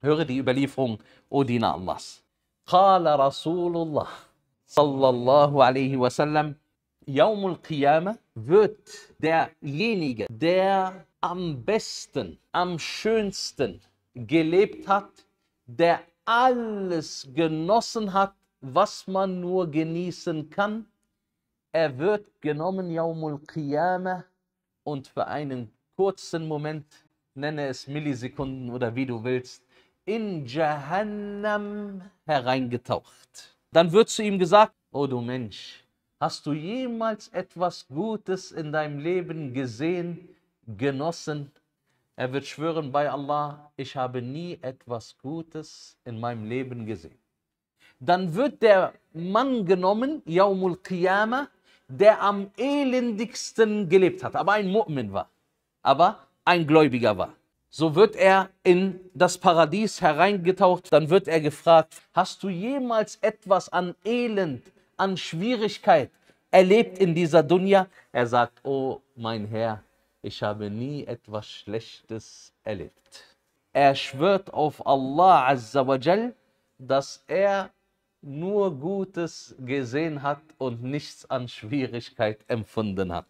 Höre die Überlieferung, O Diener Allahs. Qala Rasulullah sallallahu alaihi wasallam, Yaum al-Qiyamah wird derjenige, der am besten, am schönsten gelebt hat, der alles genossen hat, was man nur genießen kann, er wird genommen Yaumul Qiyamah und für einen kurzen Moment, nenne es Millisekunden oder wie du willst, in Jahannam hereingetaucht. Dann wird zu ihm gesagt, oh du Mensch, hast du jemals etwas Gutes in deinem Leben gesehen, genossen? Er wird schwören bei Allah, ich habe nie etwas Gutes in meinem Leben gesehen. Dann wird der Mann genommen, Yaumul Qiyamah, der am elendigsten gelebt hat, aber ein Mu'min war, aber ein Gläubiger war so wird er in das Paradies hereingetaucht, dann wird er gefragt, hast du jemals etwas an Elend, an Schwierigkeit erlebt in dieser Dunja? Er sagt, oh mein Herr, ich habe nie etwas Schlechtes erlebt. Er schwört auf Allah Azza wa Jal, dass er nur Gutes gesehen hat und nichts an Schwierigkeit empfunden hat.